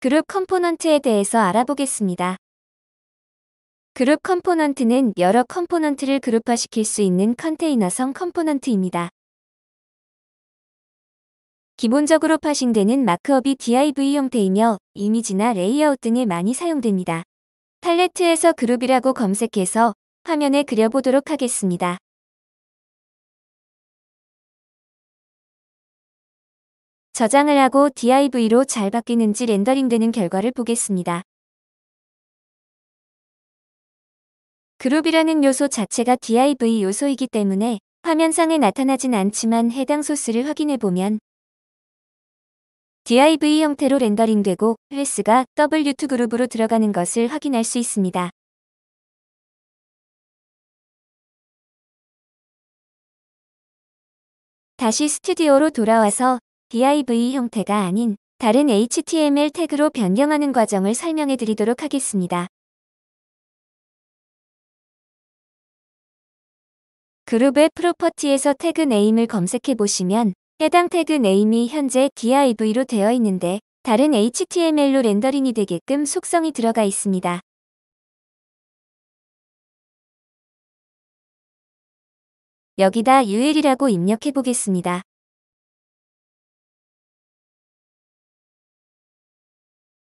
그룹 컴포넌트에 대해서 알아보겠습니다. 그룹 컴포넌트는 여러 컴포넌트를 그룹화시킬 수 있는 컨테이너성 컴포넌트입니다. 기본적으로 파싱되는 마크업이 div 형태이며 이미지나 레이아웃 등에 많이 사용됩니다. 팔레트에서 그룹이라고 검색해서 화면에 그려보도록 하겠습니다. 저장을 하고 DIV로 잘 바뀌는지 렌더링되는 결과를 보겠습니다. 그룹이라는 요소 자체가 DIV 요소이기 때문에 화면상에 나타나진 않지만 해당 소스를 확인해보면 DIV 형태로 렌더링되고 헬스가 W2 그룹으로 들어가는 것을 확인할 수 있습니다. 다시 스튜디오로 돌아와서 div 형태가 아닌 다른 HTML 태그로 변경하는 과정을 설명해 드리도록 하겠습니다. 그룹의 프로퍼티에서 태그 네임을 검색해 보시면 해당 태그 네임이 현재 div로 되어 있는데 다른 HTML로 렌더링이 되게끔 속성이 들어가 있습니다. 여기다 UL이라고 입력해 보겠습니다.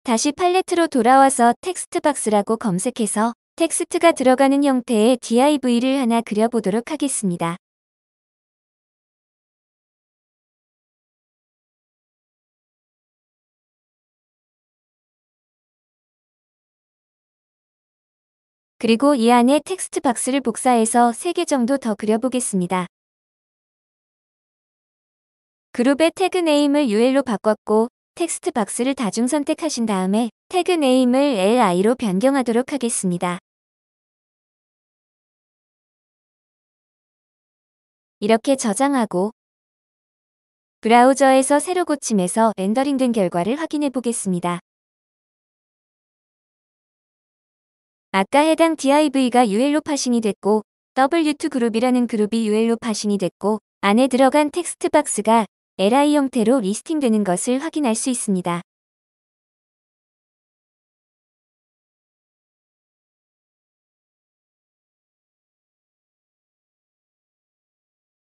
다시 팔레트로 돌아와서 텍스트 박스라고 검색해서 텍스트가 들어가는 형태의 DIV를 하나 그려보도록 하겠습니다. 그리고 이 안에 텍스트 박스를 복사해서 3개 정도 더 그려보겠습니다. 그룹의 태그 네임을 UL로 바꿨고 텍스트 박스를 다중 선택하신 다음에 태그 네임을 li로 변경하도록 하겠습니다. 이렇게 저장하고 브라우저에서 새로 고침해서 엔더링된 결과를 확인해 보겠습니다. 아까 해당 div가 UL로 파싱이 됐고 W2 그룹이라는 그룹이 UL로 파싱이 됐고 안에 들어간 텍스트 박스가 LI 형태로 리스팅되는 것을 확인할 수 있습니다.